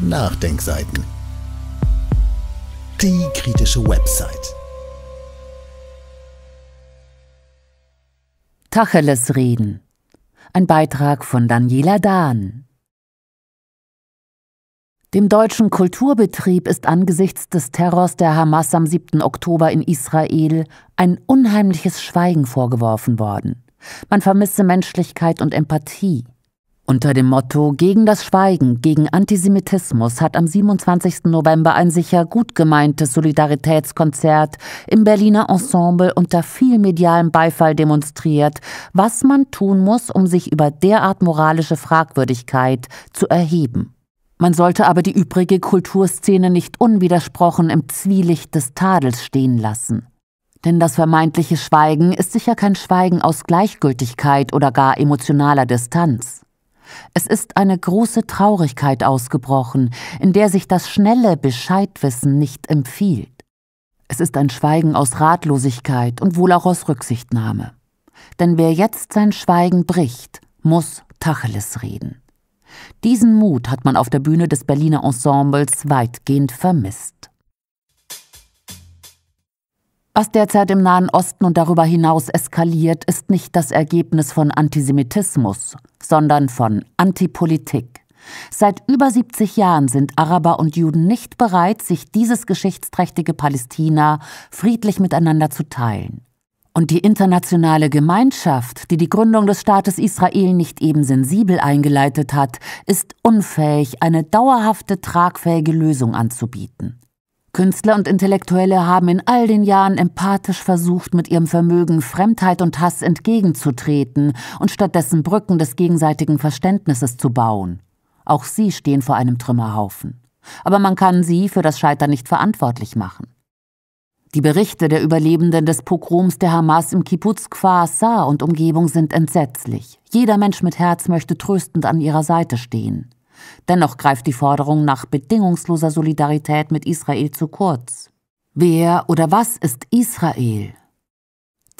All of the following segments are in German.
Nachdenkseiten. Die kritische Website. Tacheles reden. Ein Beitrag von Daniela Dahn. Dem deutschen Kulturbetrieb ist angesichts des Terrors der Hamas am 7. Oktober in Israel ein unheimliches Schweigen vorgeworfen worden. Man vermisse Menschlichkeit und Empathie. Unter dem Motto Gegen das Schweigen, gegen Antisemitismus hat am 27. November ein sicher gut gemeintes Solidaritätskonzert im Berliner Ensemble unter viel medialem Beifall demonstriert, was man tun muss, um sich über derart moralische Fragwürdigkeit zu erheben. Man sollte aber die übrige Kulturszene nicht unwidersprochen im Zwielicht des Tadels stehen lassen. Denn das vermeintliche Schweigen ist sicher kein Schweigen aus Gleichgültigkeit oder gar emotionaler Distanz. Es ist eine große Traurigkeit ausgebrochen, in der sich das schnelle Bescheidwissen nicht empfiehlt. Es ist ein Schweigen aus Ratlosigkeit und wohl auch aus Rücksichtnahme. Denn wer jetzt sein Schweigen bricht, muss Tacheles reden. Diesen Mut hat man auf der Bühne des Berliner Ensembles weitgehend vermisst. Was derzeit im Nahen Osten und darüber hinaus eskaliert, ist nicht das Ergebnis von Antisemitismus, sondern von Antipolitik. Seit über 70 Jahren sind Araber und Juden nicht bereit, sich dieses geschichtsträchtige Palästina friedlich miteinander zu teilen. Und die internationale Gemeinschaft, die die Gründung des Staates Israel nicht eben sensibel eingeleitet hat, ist unfähig, eine dauerhafte, tragfähige Lösung anzubieten. Künstler und Intellektuelle haben in all den Jahren empathisch versucht, mit ihrem Vermögen Fremdheit und Hass entgegenzutreten und stattdessen Brücken des gegenseitigen Verständnisses zu bauen. Auch sie stehen vor einem Trümmerhaufen. Aber man kann sie für das Scheitern nicht verantwortlich machen. Die Berichte der Überlebenden des Pogroms der Hamas im Kibbutz Kfar und Umgebung sind entsetzlich. Jeder Mensch mit Herz möchte tröstend an ihrer Seite stehen. Dennoch greift die Forderung nach bedingungsloser Solidarität mit Israel zu kurz. Wer oder was ist Israel?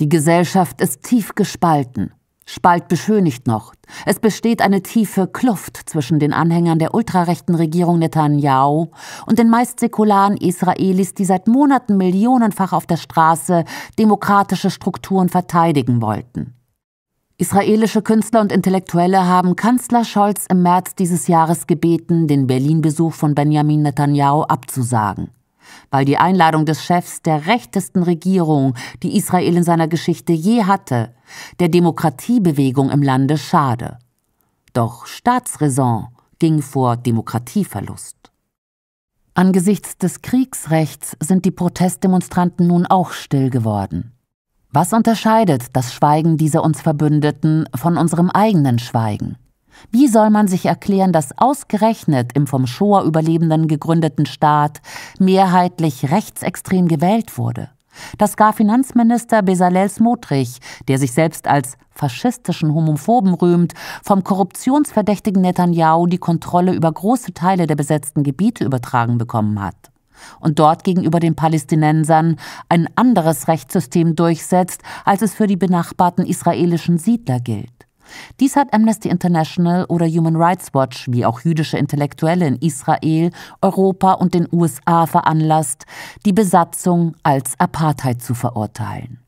Die Gesellschaft ist tief gespalten. Spalt beschönigt noch. Es besteht eine tiefe Kluft zwischen den Anhängern der ultrarechten Regierung Netanyahu und den meist säkularen Israelis, die seit Monaten millionenfach auf der Straße demokratische Strukturen verteidigen wollten. Israelische Künstler und Intellektuelle haben Kanzler Scholz im März dieses Jahres gebeten, den Berlin-Besuch von Benjamin Netanyahu abzusagen, weil die Einladung des Chefs der rechtesten Regierung, die Israel in seiner Geschichte je hatte, der Demokratiebewegung im Lande schade. Doch Staatsräson ging vor Demokratieverlust. Angesichts des Kriegsrechts sind die Protestdemonstranten nun auch still geworden. Was unterscheidet das Schweigen dieser uns Verbündeten von unserem eigenen Schweigen? Wie soll man sich erklären, dass ausgerechnet im vom Shoah Überlebenden gegründeten Staat mehrheitlich rechtsextrem gewählt wurde? Dass gar Finanzminister Bezalel Smotrich, der sich selbst als faschistischen Homophoben rühmt, vom korruptionsverdächtigen Netanyahu die Kontrolle über große Teile der besetzten Gebiete übertragen bekommen hat und dort gegenüber den Palästinensern ein anderes Rechtssystem durchsetzt, als es für die benachbarten israelischen Siedler gilt. Dies hat Amnesty International oder Human Rights Watch, wie auch jüdische Intellektuelle in Israel, Europa und den USA veranlasst, die Besatzung als Apartheid zu verurteilen.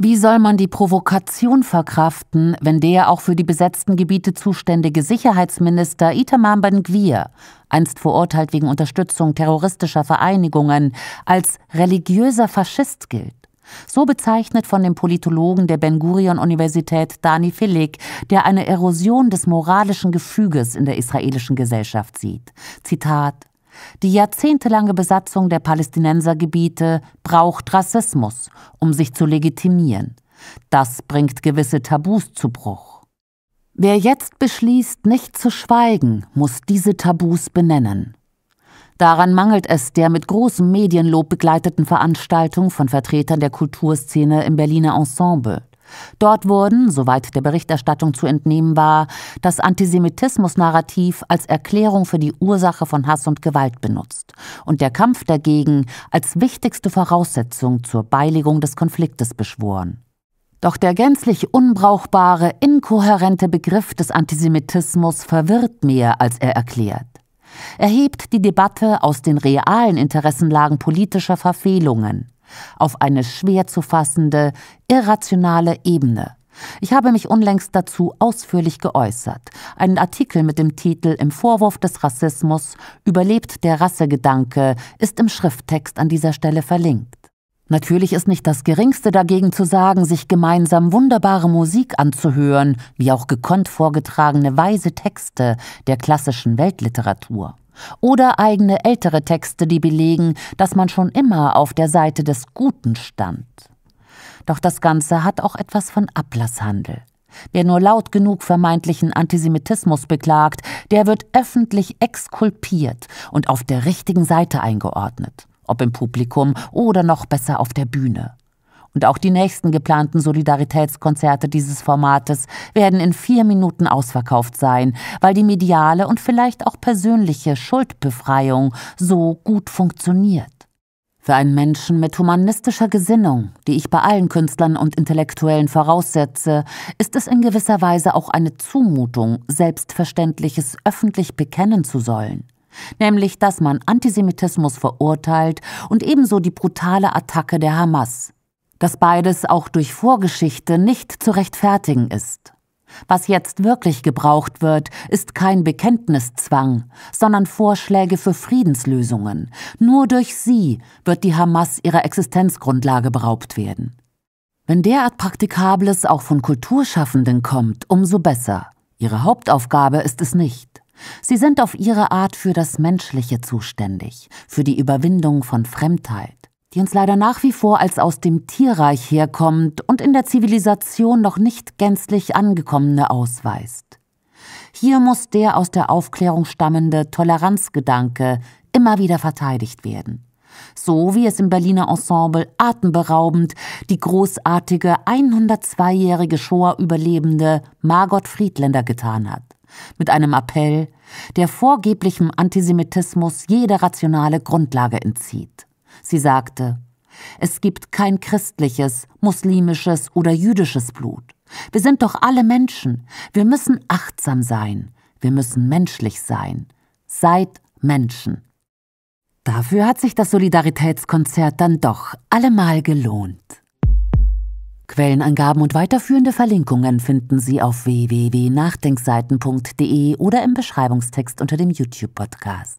Wie soll man die Provokation verkraften, wenn der auch für die besetzten Gebiete zuständige Sicherheitsminister Itamar Ben-Gvir, einst verurteilt halt wegen Unterstützung terroristischer Vereinigungen, als religiöser Faschist gilt? So bezeichnet von dem Politologen der Ben-Gurion-Universität Dani Filik, der eine Erosion des moralischen Gefüges in der israelischen Gesellschaft sieht. Zitat die jahrzehntelange Besatzung der Palästinensergebiete braucht Rassismus, um sich zu legitimieren. Das bringt gewisse Tabus zu Bruch. Wer jetzt beschließt, nicht zu schweigen, muss diese Tabus benennen. Daran mangelt es der mit großem Medienlob begleiteten Veranstaltung von Vertretern der Kulturszene im Berliner Ensemble. Dort wurden, soweit der Berichterstattung zu entnehmen war, das Antisemitismus-Narrativ als Erklärung für die Ursache von Hass und Gewalt benutzt und der Kampf dagegen als wichtigste Voraussetzung zur Beilegung des Konfliktes beschworen. Doch der gänzlich unbrauchbare, inkohärente Begriff des Antisemitismus verwirrt mehr, als er erklärt. Er hebt die Debatte aus den realen Interessenlagen politischer Verfehlungen auf eine schwer zu fassende, irrationale Ebene. Ich habe mich unlängst dazu ausführlich geäußert. Einen Artikel mit dem Titel Im Vorwurf des Rassismus überlebt der Rassegedanke ist im Schrifttext an dieser Stelle verlinkt. Natürlich ist nicht das geringste dagegen zu sagen, sich gemeinsam wunderbare Musik anzuhören, wie auch gekonnt vorgetragene weise Texte der klassischen Weltliteratur oder eigene ältere Texte, die belegen, dass man schon immer auf der Seite des Guten stand. Doch das Ganze hat auch etwas von Ablasshandel. Wer nur laut genug vermeintlichen Antisemitismus beklagt, der wird öffentlich exkulpiert und auf der richtigen Seite eingeordnet, ob im Publikum oder noch besser auf der Bühne. Und auch die nächsten geplanten Solidaritätskonzerte dieses Formates werden in vier Minuten ausverkauft sein, weil die mediale und vielleicht auch persönliche Schuldbefreiung so gut funktioniert. Für einen Menschen mit humanistischer Gesinnung, die ich bei allen Künstlern und Intellektuellen voraussetze, ist es in gewisser Weise auch eine Zumutung, Selbstverständliches öffentlich bekennen zu sollen. Nämlich, dass man Antisemitismus verurteilt und ebenso die brutale Attacke der Hamas dass beides auch durch Vorgeschichte nicht zu rechtfertigen ist. Was jetzt wirklich gebraucht wird, ist kein Bekenntniszwang, sondern Vorschläge für Friedenslösungen. Nur durch sie wird die Hamas ihrer Existenzgrundlage beraubt werden. Wenn derart Praktikables auch von Kulturschaffenden kommt, umso besser. Ihre Hauptaufgabe ist es nicht. Sie sind auf ihre Art für das Menschliche zuständig, für die Überwindung von Fremdheit die uns leider nach wie vor als aus dem Tierreich herkommt und in der Zivilisation noch nicht gänzlich angekommene ausweist. Hier muss der aus der Aufklärung stammende Toleranzgedanke immer wieder verteidigt werden. So wie es im Berliner Ensemble atemberaubend die großartige 102-jährige Shoah-Überlebende Margot Friedländer getan hat. Mit einem Appell, der vorgeblichem Antisemitismus jede rationale Grundlage entzieht. Sie sagte, es gibt kein christliches, muslimisches oder jüdisches Blut. Wir sind doch alle Menschen. Wir müssen achtsam sein. Wir müssen menschlich sein. Seid Menschen. Dafür hat sich das Solidaritätskonzert dann doch allemal gelohnt. Quellenangaben und weiterführende Verlinkungen finden Sie auf www.nachdenkseiten.de oder im Beschreibungstext unter dem YouTube-Podcast.